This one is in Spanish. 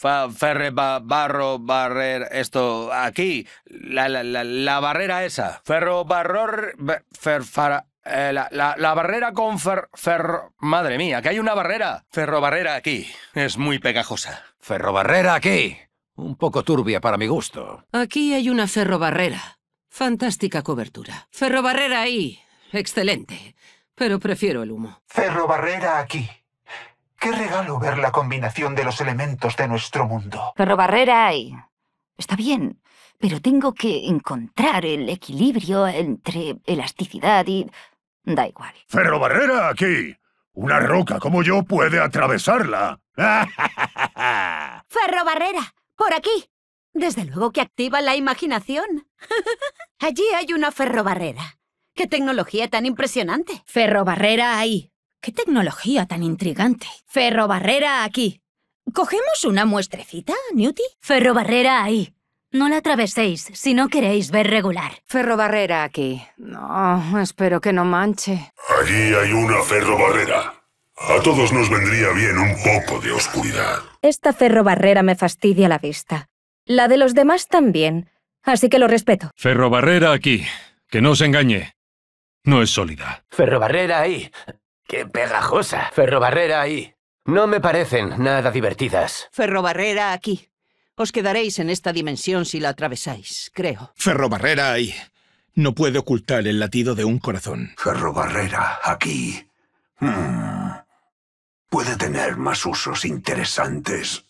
Fa, ferre, barro, barrer, esto, aquí, la, la, la, barrera esa. Ferro, barror, fer, eh, la, la, la, barrera con fer, ferro... Madre mía, que hay una barrera. Ferro, barrera, aquí. Es muy pegajosa. Ferro, barrera, aquí. Un poco turbia para mi gusto. Aquí hay una ferro, barrera. Fantástica cobertura. Ferro, barrera, ahí. Excelente. Pero prefiero el humo. Ferro, barrera, aquí. Qué regalo ver la combinación de los elementos de nuestro mundo. Ferrobarrera barrera Está bien, pero tengo que encontrar el equilibrio entre elasticidad y... Da igual. ¡Ferrobarrera aquí. Una roca como yo puede atravesarla. ¡Ferrobarrera! por aquí. Desde luego que activa la imaginación. Allí hay una ferrobarrera. ¡Qué tecnología tan impresionante! Ferrobarrera ahí. ¡Qué tecnología tan intrigante! Ferrobarrera aquí. ¿Cogemos una muestrecita, Newty? Ferrobarrera ahí. No la atraveséis si no queréis ver regular. Ferrobarrera aquí. No, espero que no manche. Allí hay una ferrobarrera. A todos nos vendría bien un poco de oscuridad. Esta ferrobarrera me fastidia la vista. La de los demás también, así que lo respeto. Ferrobarrera aquí. Que no os engañe. No es sólida. Ferrobarrera ahí. ¡Qué pegajosa! Ferrobarrera ahí. No me parecen nada divertidas. Ferrobarrera aquí. Os quedaréis en esta dimensión si la atravesáis, creo. Ferrobarrera ahí. No puede ocultar el latido de un corazón. Ferrobarrera aquí. Hmm. Puede tener más usos interesantes.